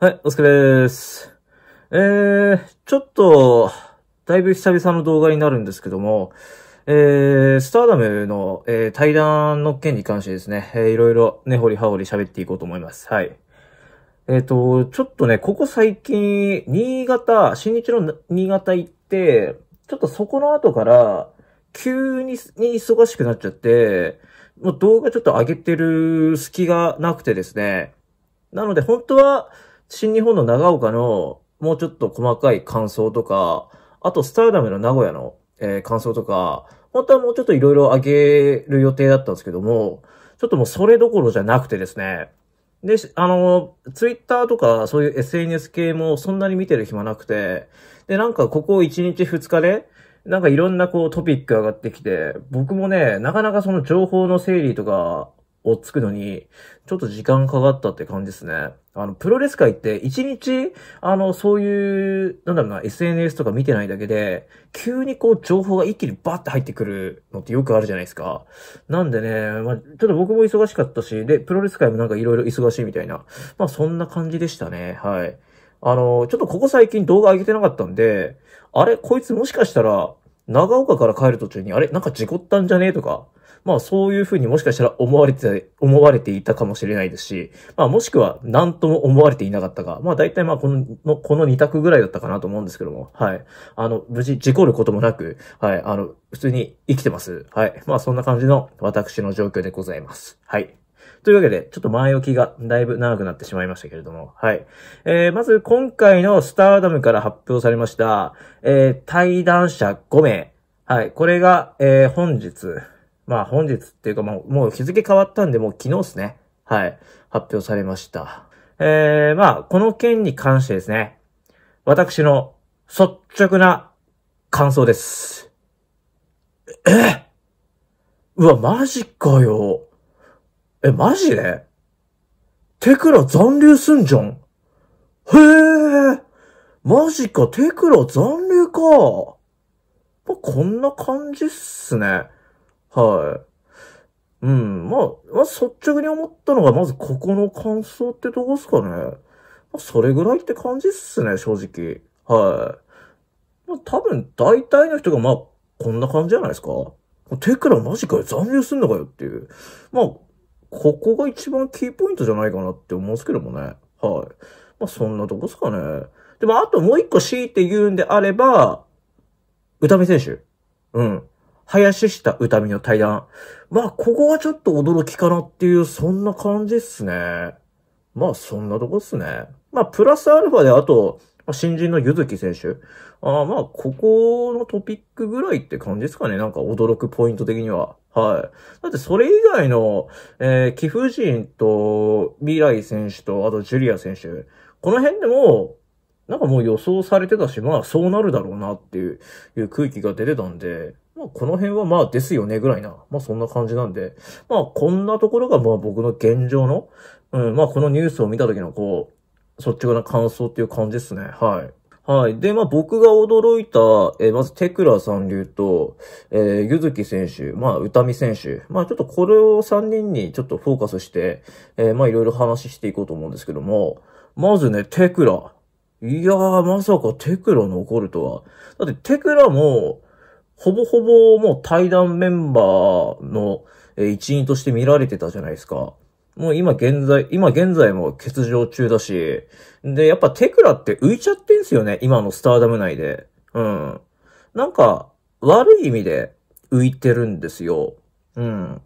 はい、お疲れです。えー、ちょっと、だいぶ久々の動画になるんですけども、えー、スターダムの、えー、対談の件に関してですね、えー、いろいろ根、ね、掘り葉掘り喋っていこうと思います。はい。えっ、ー、と、ちょっとね、ここ最近、新潟、新日の新潟行って、ちょっとそこの後から、急に忙しくなっちゃって、もう動画ちょっと上げてる隙がなくてですね。なので、本当は、新日本の長岡のもうちょっと細かい感想とか、あとスターダムの名古屋の、えー、感想とか、本当はもうちょっと色々あ上げる予定だったんですけども、ちょっともうそれどころじゃなくてですね。で、あの、ツイッターとかそういう SNS 系もそんなに見てる暇なくて、で、なんかここ1日2日で、なんかいろんなこうトピック上がってきて、僕もね、なかなかその情報の整理とか、をつくのに、ちょっと時間かかったって感じですね。あの、プロレス界って一日、あの、そういう、なんだろうな、SNS とか見てないだけで、急にこう情報が一気にバーって入ってくるのってよくあるじゃないですか。なんでね、まあ、ちょっと僕も忙しかったし、で、プロレス界もなんか色々忙しいみたいな、まあそんな感じでしたね、はい。あの、ちょっとここ最近動画上げてなかったんで、あれ、こいつもしかしたら、長岡から帰る途中に、あれなんか事故ったんじゃねとか、まあそういうふうにもしかしたら思われて、思われていたかもしれないですし、まあもしくは何とも思われていなかったが、まあ大体まあこの、この2択ぐらいだったかなと思うんですけども、はい。あの、無事事故ることもなく、はい、あの、普通に生きてます。はい。まあそんな感じの私の状況でございます。はい。というわけで、ちょっと前置きがだいぶ長くなってしまいましたけれども、はい。えー、まず今回のスターダムから発表されました、えー、対談者5名。はい。これが、えー、本日、まあ本日っていうか、もうもう日付変わったんで、もう昨日ですね。はい。発表されました。えー、まあ、この件に関してですね。私の率直な感想です。えうわ、マジかよ。え、マジでテクラ残留すんじゃん。へえ、マジか、テクラ残留か。まあ、こんな感じっすね。はい。うん、まあ、まあ、率直に思ったのが、まずここの感想ってどこっすかね。まあ、それぐらいって感じっすね、正直。はい。まあ、多分、大体の人が、まあ、こんな感じじゃないですか。手からマジかよ、残留すんのかよっていう。まあ、ここが一番キーポイントじゃないかなって思うんですけどもね。はい。まあ、そんなとこっすかね。でも、あともう一個強いて言うんであれば、歌見選手。うん。林下歌美の対談。まあ、ここはちょっと驚きかなっていう、そんな感じっすね。まあ、そんなとこっすね。まあ、プラスアルファで、あと、新人のゆずき選手。あまあ、ここのトピックぐらいって感じですかね。なんか驚くポイント的には。はい。だってそれ以外の、えー、貴婦人と未来選手と、あとジュリア選手。この辺でも、なんかもう予想されてたし、まあそうなるだろうなっていういう空気が出てたんで、まあ、この辺はまあですよねぐらいな、まあそんな感じなんで、まあこんなところがまあ僕の現状の、うん、まあこのニュースを見た時のこう、率直な感想っていう感じですね。はい。はい。で、まあ、僕が驚いた、えー、まず、テクラさん流と、えー、ゆずき選手、まあ、たみ選手、まあ、ちょっとこれを3人にちょっとフォーカスして、えー、まあ、いろいろ話していこうと思うんですけども、まずね、テクラ。いやー、まさかテクラ残るとは。だって、テクラも、ほぼほぼもう対談メンバーの一員として見られてたじゃないですか。もう今現在、今現在も欠場中だし、で、やっぱテクラって浮いちゃってんすよね、今のスターダム内で。うん。なんか、悪い意味で浮いてるんですよ。うん。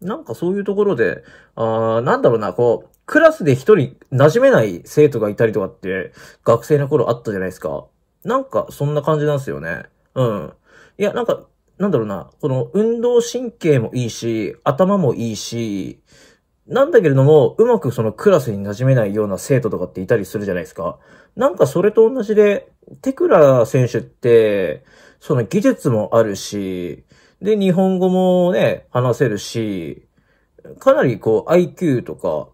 なんかそういうところで、あーなんだろうな、こう、クラスで一人馴染めない生徒がいたりとかって、学生の頃あったじゃないですか。なんか、そんな感じなんですよね。うん。いや、なんか、なんだろうな、この運動神経もいいし、頭もいいし、なんだけれども、うまくそのクラスに馴染めないような生徒とかっていたりするじゃないですか。なんかそれと同じで、テクラ選手って、その技術もあるし、で、日本語もね、話せるし、かなりこう IQ とか、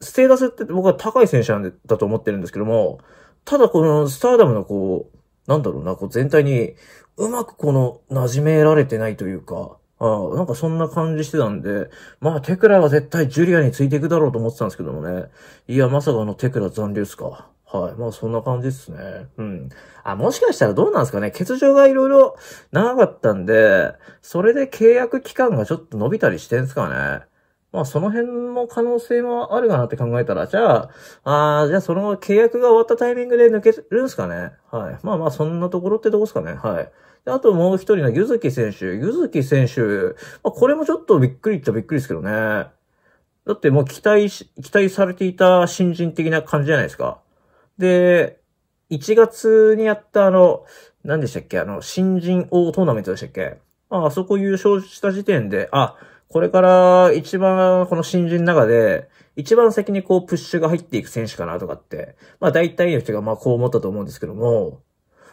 ステータスって僕は高い選手なんだと思ってるんですけども、ただこのスターダムのこう、なんだろうな、こう全体にうまくこの、馴染められてないというか、ああ、なんかそんな感じしてたんで、まあテクラは絶対ジュリアについていくだろうと思ってたんですけどもね。いや、まさかのテクラ残留っすか。はい。まあそんな感じですね。うん。あ、もしかしたらどうなんですかね。欠場がいろいろ長かったんで、それで契約期間がちょっと伸びたりしてんすかね。まあその辺の可能性もあるかなって考えたら、じゃあ、ああ、じゃあその契約が終わったタイミングで抜けるんすかね。はい。まあまあそんなところってどこですかね。はい。で、あともう一人のゆずき選手。ゆずき選手、まあ、これもちょっとびっくりっちゃびっくりですけどね。だってもう期待し、期待されていた新人的な感じじゃないですか。で、1月にやったあの、何でしたっけあの、新人王トーナメントでしたっけまあ、あそこ優勝した時点で、あ、これから一番この新人の中で、一番先にこうプッシュが入っていく選手かなとかって、まあ大体の人がまあこう思ったと思うんですけども、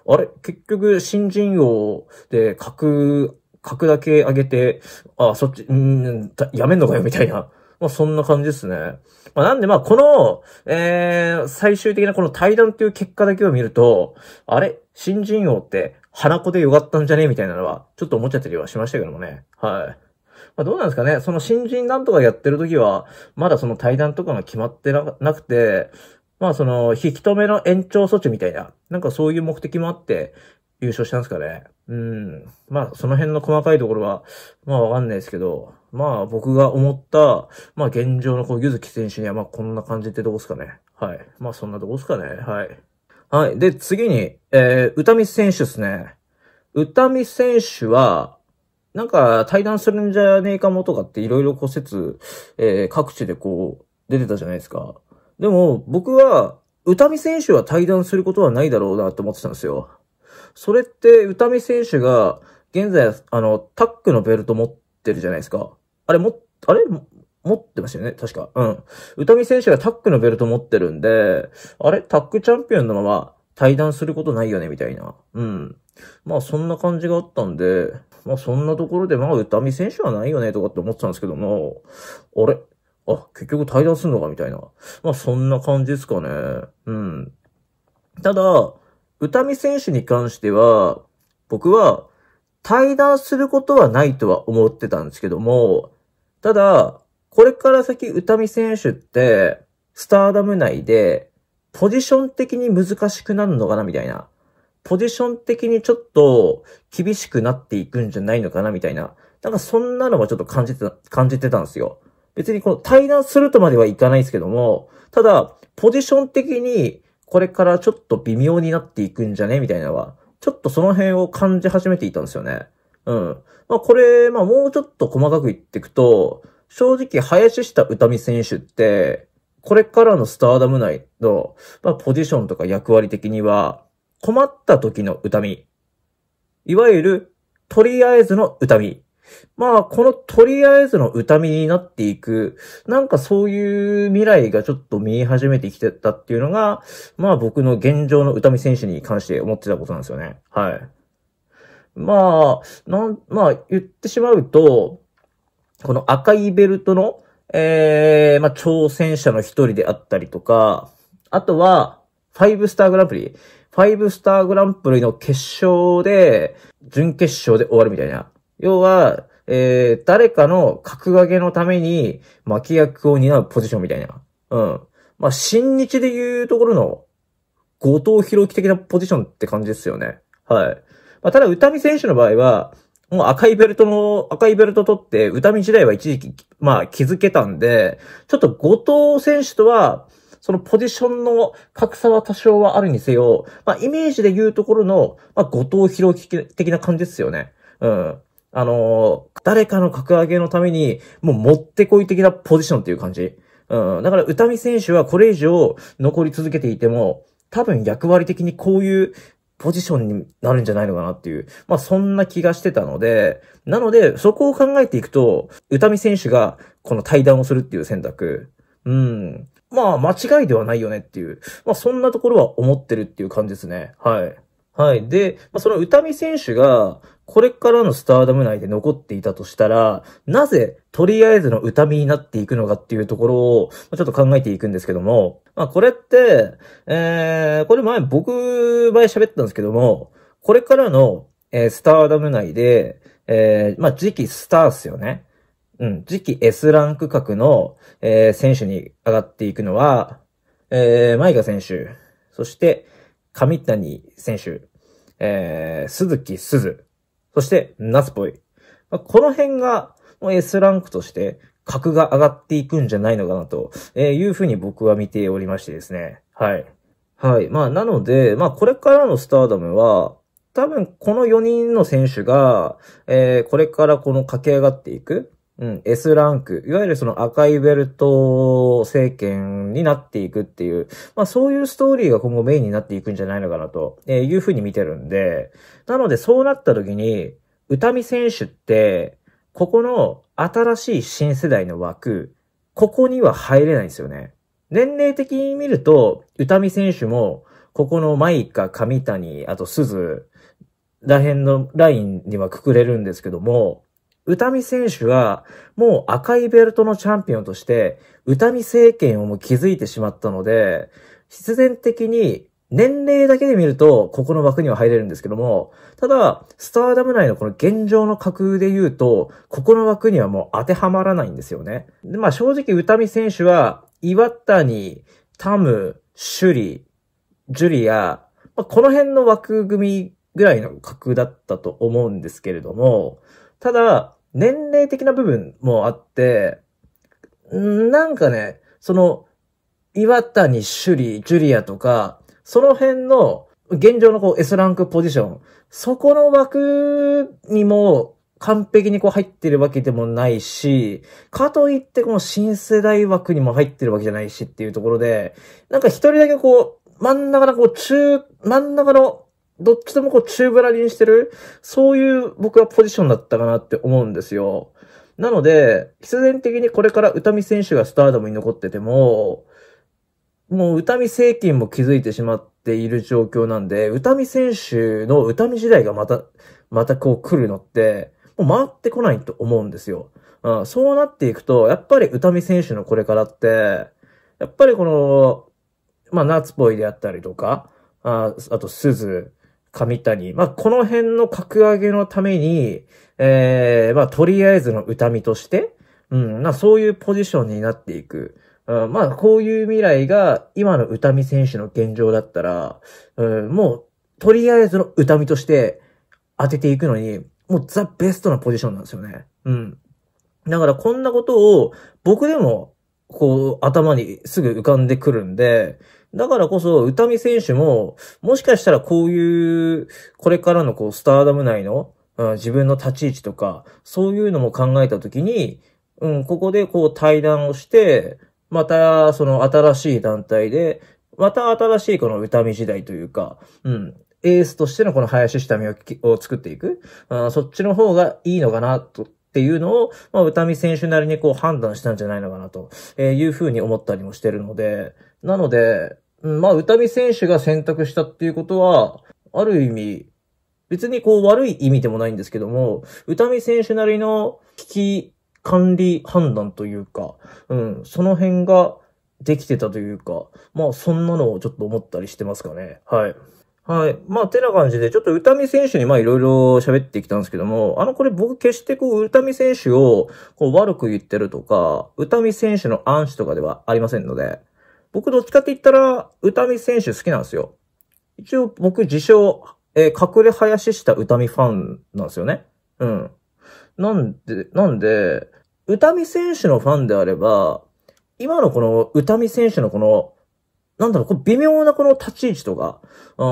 あれ、結局、新人王で格、格だけ上げて、あ、そっち、うんやめんのかよ、みたいな。まあ、そんな感じですね。まあ、なんで、まあ、この、えー、最終的なこの対談っていう結果だけを見ると、あれ、新人王って、花子でよかったんじゃねみたいなのは、ちょっと思っちゃったりはしましたけどもね。はい。まあ、どうなんですかねその新人なんとかやってる時は、まだその対談とかが決まってなくて、まあその、引き止めの延長措置みたいななんかそういう目的もあって、優勝したんですかね。うん。まあ、その辺の細かいところは、まあわかんないですけど、まあ僕が思った、まあ現状のこう、ゆずき選手には、まあこんな感じってとこですかね。はい。まあそんなとこですかね。はい。はい。で、次に、えー、歌見選手ですね。歌見選手は、なんか対談するんじゃねえかもとかっていろいろこう説、えー、各地でこう、出てたじゃないですか。でも、僕は、宇多見選手は対談することはないだろうなと思ってたんですよ。それって、宇多見選手が、現在、あの、タックのベルト持ってるじゃないですか。あれも、あれ持ってますよね確か。うん。宇多見選手がタックのベルト持ってるんで、あれタックチャンピオンのまま対談することないよねみたいな。うん。まあそんな感じがあったんで、まあそんなところでまあ宇多見選手はないよねとかって思ってたんですけども、あれあ、結局対談するのかみたいな。まあそんな感じですかね。うん。ただ、歌見選手に関しては、僕は対談することはないとは思ってたんですけども、ただ、これから先歌見選手って、スターダム内で、ポジション的に難しくなるのかなみたいな。ポジション的にちょっと厳しくなっていくんじゃないのかなみたいな。なんかそんなのはちょっと感じてた、感じてたんですよ。別にこの対談するとまではいかないですけども、ただ、ポジション的にこれからちょっと微妙になっていくんじゃねみたいなのは、ちょっとその辺を感じ始めていたんですよね。うん。まあこれ、まあもうちょっと細かく言っていくと、正直、林下歌美選手って、これからのスターダム内の、まあ、ポジションとか役割的には、困った時の歌美。いわゆる、とりあえずの歌美。まあ、このとりあえずの歌みになっていく、なんかそういう未来がちょっと見え始めてきてたっていうのが、まあ僕の現状の歌み選手に関して思ってたことなんですよね。はい。まあ、なん、まあ言ってしまうと、この赤いベルトの、ええー、まあ挑戦者の一人であったりとか、あとは、ファイブスターグランプリ。ファイブスターグランプリの決勝で、準決勝で終わるみたいな。要は、えー、誰かの格上げのために巻き役を担うポジションみたいな。うん。まあ、新日でいうところの、後藤博樹的なポジションって感じですよね。はい。まあ、ただ、宇多美選手の場合は、もう赤いベルトの、赤いベルト取って、宇多美時代は一時期、まあ、気づけたんで、ちょっと後藤選手とは、そのポジションの格差は多少はあるにせよ、まあ、イメージで言うところの、まあ、後藤博樹的な感じですよね。うん。あの、誰かの格上げのために、もう持ってこい的なポジションっていう感じ。うん。だから、歌見選手はこれ以上残り続けていても、多分役割的にこういうポジションになるんじゃないのかなっていう、まあそんな気がしてたので、なので、そこを考えていくと、歌見選手がこの対談をするっていう選択、うん。まあ間違いではないよねっていう、まあそんなところは思ってるっていう感じですね。はい。はい。で、まあ、その歌見選手が、これからのスターダム内で残っていたとしたら、なぜ、とりあえずの歌見になっていくのかっていうところを、ちょっと考えていくんですけども、まあこれって、えー、これ前僕、前喋ったんですけども、これからの、えー、スターダム内で、えー、まあ次期スターっすよね。うん、次期 S ランク格の、えー、選手に上がっていくのは、えー、マイガ選手、そして、上谷選手、えー、鈴木鈴、そして、夏っぽい。まあ、この辺が、S ランクとして、格が上がっていくんじゃないのかなというふうに僕は見ておりましてですね。はい。はい。まあ、なので、まあ、これからのスターダムは、多分この4人の選手が、えー、これからこの駆け上がっていく、うん、S ランク、いわゆるその赤いベルト政権になっていくっていう、まあそういうストーリーが今後メインになっていくんじゃないのかなというふうに見てるんで、なのでそうなった時に、歌見選手って、ここの新しい新世代の枠、ここには入れないんですよね。年齢的に見ると、歌見選手も、ここのマイカ、上谷、あと鈴ら辺のラインにはくくれるんですけども、宇多美選手は、もう赤いベルトのチャンピオンとして、宇多美政権をもう築いてしまったので、必然的に年齢だけで見ると、ここの枠には入れるんですけども、ただ、スターダム内のこの現状の架空で言うと、ここの枠にはもう当てはまらないんですよね。で、まあ正直、宇多美選手は、岩谷、タム、シュリ、ジュリア、まあ、この辺の枠組みぐらいの架空だったと思うんですけれども、ただ、年齢的な部分もあって、なんかね、その、岩谷、趣里、ジュリアとか、その辺の、現状のこう S ランクポジション、そこの枠にも完璧にこう入ってるわけでもないし、かといってこの新世代枠にも入ってるわけじゃないしっていうところで、なんか一人だけこう、真ん中のこう中、真ん中のどっちでもこう中ぶらりにしてる、そういう僕はポジションだったかなって思うんですよ。なので、必然的にこれから歌見選手がスターダムに残ってても、もう歌見政権も築いてしまっている状況なんで、歌見選手の歌見時代がまた、またこう来るのって、もう回ってこないと思うんですよ。うん、そうなっていくと、やっぱり歌見選手のこれからって、やっぱりこの、まあ、夏っぽいであったりとか、ああと、鈴、神谷。まあ、この辺の格上げのために、えー、まあ、とりあえずの歌見として、うん、まあ、そういうポジションになっていく。うん、まあ、こういう未来が、今の歌見選手の現状だったら、うん、もう、とりあえずの歌見として当てていくのに、もうザ・ベストなポジションなんですよね。うん。だからこんなことを僕でもこう、頭にすぐ浮かんでくるんで、だからこそ、宇多見選手も、もしかしたらこういう、これからのこう、スターダム内の、うん、自分の立ち位置とか、そういうのも考えたときに、うん、ここでこう対談をして、また、その新しい団体で、また新しいこの歌見時代というか、うん、エースとしてのこの林下見を作っていく、うん、そっちの方がいいのかなと、っていうのを、まあ、歌見選手なりにこう判断したんじゃないのかなというふうに思ったりもしてるので、なので、まあ、歌見選手が選択したっていうことは、ある意味、別にこう悪い意味でもないんですけども、歌見選手なりの危機管理判断というか、うん、その辺ができてたというか、まあそんなのをちょっと思ったりしてますかね。はい。はい。まあ、てな感じで、ちょっと歌見選手にまあいろいろ喋ってきたんですけども、あの、これ僕決してこう、歌見選手をこう悪く言ってるとか、歌見選手の暗示とかではありませんので、僕どっちかって言ったら、歌見選手好きなんですよ。一応僕自称、えー、隠れ林下歌見ファンなんですよね。うん。なんで、なんで、歌見選手のファンであれば、今のこの歌見選手のこのなんだろう、こう微妙なこの立ち位置とか、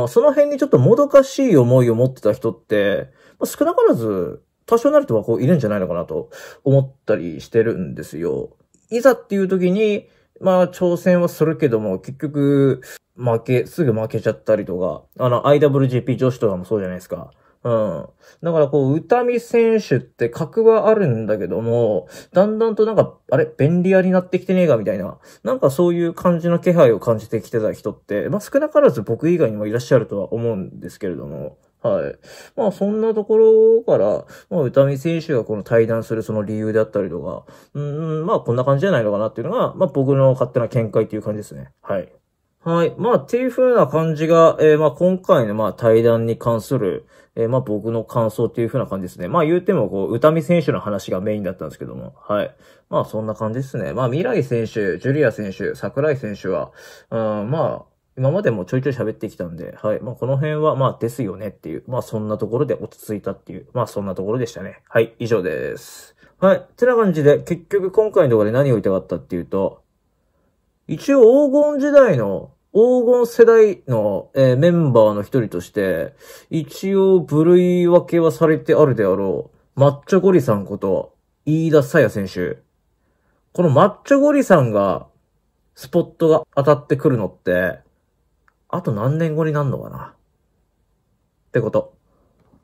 その辺にちょっともどかしい思いを持ってた人って、まあ、少なからず多少なりとはこういるんじゃないのかなと思ったりしてるんですよ。いざっていう時に、まあ挑戦はするけども、結局、負け、すぐ負けちゃったりとか、あの IWGP 女子とかもそうじゃないですか。うん。だからこう、歌見選手って格はあるんだけども、だんだんとなんか、あれ、便利屋になってきてねえかみたいな、なんかそういう感じの気配を感じてきてた人って、まあ少なからず僕以外にもいらっしゃるとは思うんですけれども、はい。まあそんなところから、まあ歌見選手がこの対談するその理由であったりとか、うん、まあこんな感じじゃないのかなっていうのが、まあ僕の勝手な見解っていう感じですね。はい。はい。まあ、っていう風な感じが、えー、まあ、今回の、まあ、対談に関する、えー、まあ、僕の感想っていう風な感じですね。まあ、言うても、こう、歌見選手の話がメインだったんですけども、はい。まあ、そんな感じですね。まあ、未来選手、ジュリア選手、桜井選手は、うん、まあ、今までもちょいちょい喋ってきたんで、はい。まあ、この辺は、まあ、ですよねっていう、まあ、そんなところで落ち着いたっていう、まあ、そんなところでしたね。はい、以上です。はい。てな感じで、結局今回の動画で何を言いたかったっていうと、一応黄金時代の黄金世代の、えー、メンバーの一人として、一応部類分けはされてあるであろう、マッチョゴリさんこと、飯田沙耶選手。このマッチョゴリさんが、スポットが当たってくるのって、あと何年後になんのかなってこと。